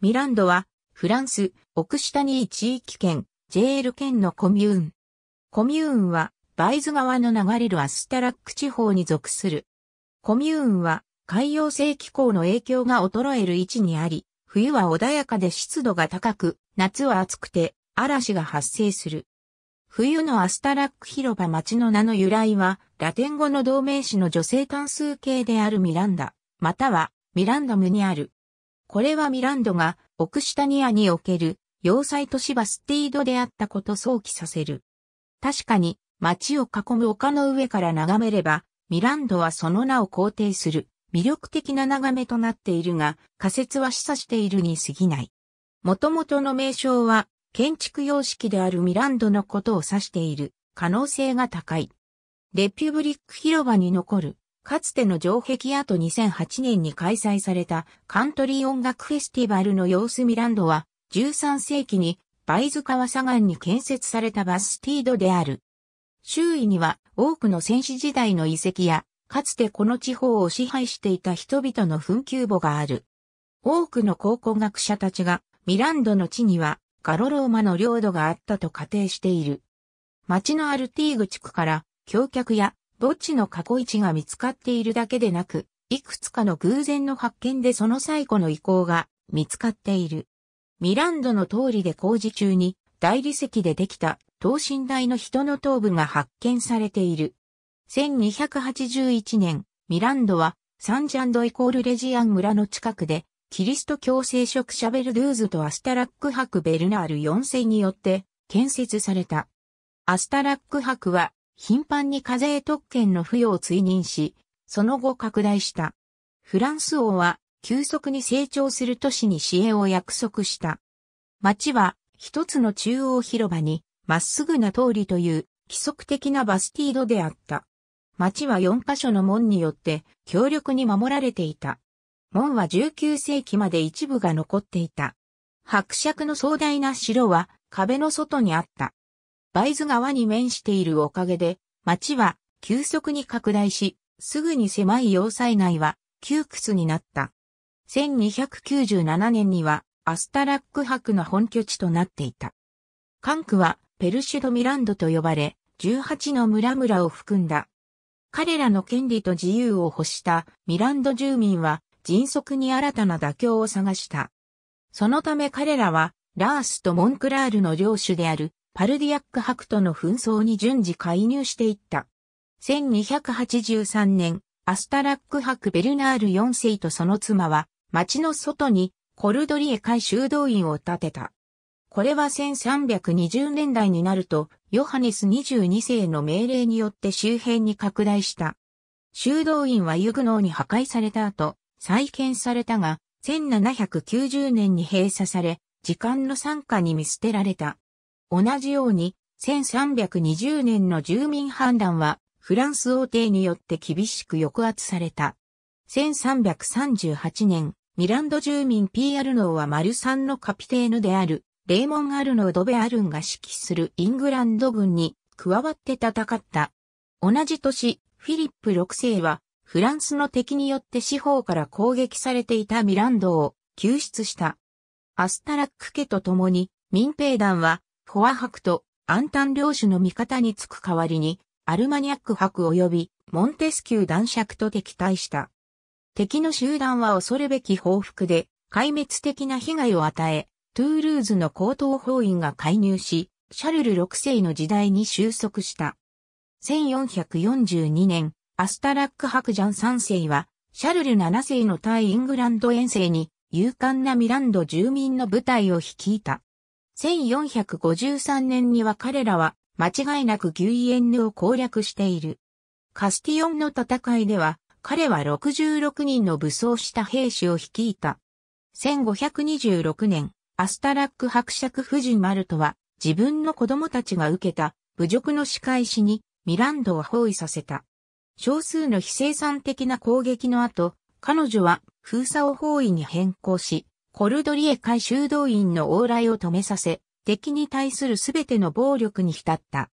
ミランドは、フランス、オクシタニー地域圏、ジェール県のコミューン。コミューンは、バイズ川の流れるアスタラック地方に属する。コミューンは、海洋性気候の影響が衰える位置にあり、冬は穏やかで湿度が高く、夏は暑くて、嵐が発生する。冬のアスタラック広場町の名の由来は、ラテン語の同名詞の女性単数形であるミランダ、またはミランダムにあるこれはミランドが、オクシタニアにおける、要塞都市バスティードであったこと想起させる。確かに、街を囲む丘の上から眺めれば、ミランドはその名を肯定する、魅力的な眺めとなっているが、仮説は示唆しているに過ぎない。元々の名称は、建築様式であるミランドのことを指している可能性が高い。レピュブリック広場に残るかつての城壁跡2008年に開催されたカントリー音楽フェスティバルの様子ミランドは13世紀にバイズ川左岸に建設されたバスティードである。周囲には多くの戦士時代の遺跡や、かつてこの地方を支配していた人々の墳丘墓がある。多くの考古学者たちがミランドの地にはガロローマの領土があったと仮定している。町のアルティーグ地区から橋脚や墓地の過去位置が見つかっているだけでなく、いくつかの偶然の発見でその最古の遺構が見つかっている。ミランドの通りで工事中に大理石でできた等身大の人の頭部が発見されている。1281年、ミランドはサンジャンドイコールレジアン村の近くでキリスト教聖職シャベルドゥーズとアスタラック博ベルナール4世によって建設された。アスタラック博は頻繁に課税特権の付与を追認し、その後拡大した。フランス王は急速に成長する都市に支援を約束した。町は一つの中央広場にまっすぐな通りという規則的なバスティードであった。町は4カ所の門によって強力に守られていた。門は19世紀まで一部が残っていた。伯爵の壮大な城は壁の外にあった。バイズ川に面しているおかげで、町は急速に拡大し、すぐに狭い要塞内は窮屈になった。1297年にはアスタラック博の本拠地となっていた。関区はペルシュドミランドと呼ばれ、18の村々を含んだ。彼らの権利と自由を欲したミランド住民は迅速に新たな妥協を探した。そのため彼らはラースとモンクラールの領主であるパルディアック博との紛争に順次介入していった。1283年、アスタラック博ベルナール4世とその妻は、町の外にコルドリエ会修道院を建てた。これは1320年代になると、ヨハネス22世の命令によって周辺に拡大した。修道院はユグノーに破壊された後、再建されたが、1790年に閉鎖され、時間の参加に見捨てられた。同じように、1320年の住民判断は、フランス王帝によって厳しく抑圧された。1338年、ミランド住民 P. アルノーはマルサンのカピテーヌである、レーモン・アルノー・ド・ベ・アルンが指揮するイングランド軍に加わって戦った。同じ年、フィリップ6世は、フランスの敵によって四方から攻撃されていたミランドを救出した。アスタラック家と共に民兵団はフォア伯とアンタン領主の味方につく代わりに、アルマニャック伯及びモンテスキュー男爵と敵対した。敵の集団は恐るべき報復で、壊滅的な被害を与え、トゥールーズの高等法院が介入し、シャルル6世の時代に収束した。1442年、アスタラック伯ジャン3世は、シャルル7世の対イングランド遠征に、勇敢なミランド住民の部隊を率いた。1453年には彼らは間違いなくギュイエンヌを攻略している。カスティオンの戦いでは、彼は66人の武装した兵士を率いた。1526年、アスタラック伯爵夫人マルトは、自分の子供たちが受けた侮辱の仕返しに、ミランドを包囲させた。少数の非生産的な攻撃の後、彼女は封鎖を包囲に変更し、コルドリエ海修道院の往来を止めさせ、敵に対するすべての暴力に浸った。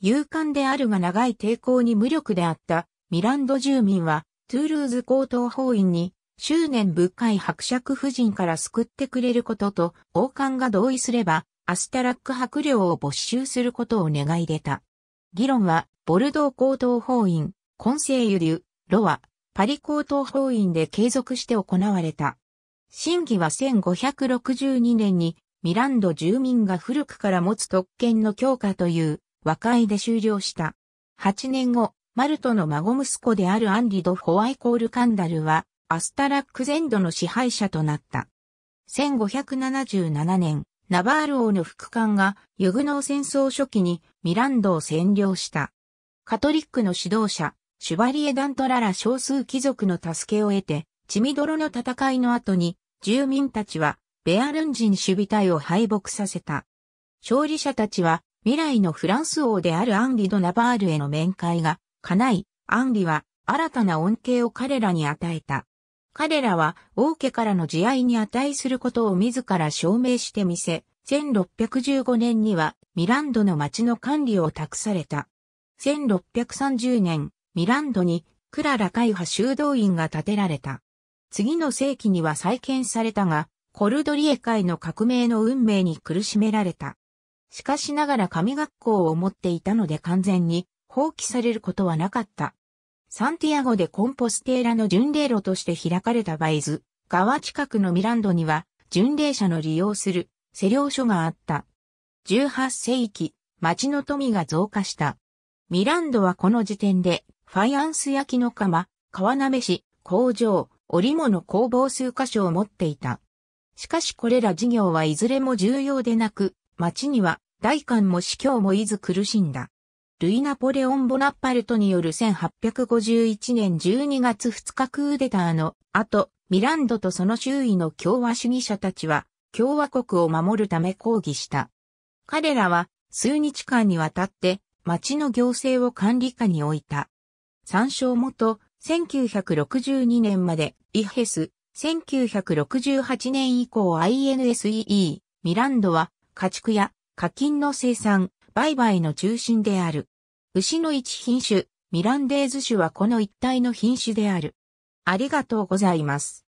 勇敢であるが長い抵抗に無力であったミランド住民は、トゥールーズ高等法院に、執念深い伯爵夫人から救ってくれることと、王冠が同意すれば、アスタラック伯領を没収することを願い出た。議論は、ボルドー高等法院、コンセイユュ、ロア、パリ高等法院で継続して行われた。審議は1562年にミランド住民が古くから持つ特権の強化という和解で終了した。8年後、マルトの孫息子であるアンリド・ホワイコール・カンダルはアスタラック全土の支配者となった。1577年、ナバール王の副官がユグノー戦争初期にミランドを占領した。カトリックの指導者、シュバリエ・ダントララ少数貴族の助けを得て、チミドロの戦いの後に、住民たちは、ベアルン人守備隊を敗北させた。勝利者たちは、未来のフランス王であるアンリ・ド・ナバールへの面会が、叶い、アンリは、新たな恩恵を彼らに与えた。彼らは、王家からの慈愛に値することを自ら証明してみせ、1615年には、ミランドの町の管理を託された。1630年、ミランドに、クララ会派修道院が建てられた。次の世紀には再建されたが、コルドリエ会の革命の運命に苦しめられた。しかしながら神学校を持っていたので完全に放棄されることはなかった。サンティアゴでコンポステーラの巡礼路として開かれたバイズ、川近くのミランドには巡礼者の利用する施領所があった。18世紀、町の富が増加した。ミランドはこの時点で、ファイアンス焼きの釜、川鍋市、工場、織物工房数箇所を持っていた。しかしこれら事業はいずれも重要でなく、町には大官も司教もいず苦しんだ。ルイ・ナポレオン・ボナパルトによる1851年12月2日クーデターの後、ミランドとその周囲の共和主義者たちは共和国を守るため抗議した。彼らは数日間にわたって町の行政を管理下に置いた。参照元、1962年まで、イヘス、1968年以降 INSEE、ミランドは、家畜や課金の生産、売買の中心である。牛の一品種、ミランデーズ種はこの一体の品種である。ありがとうございます。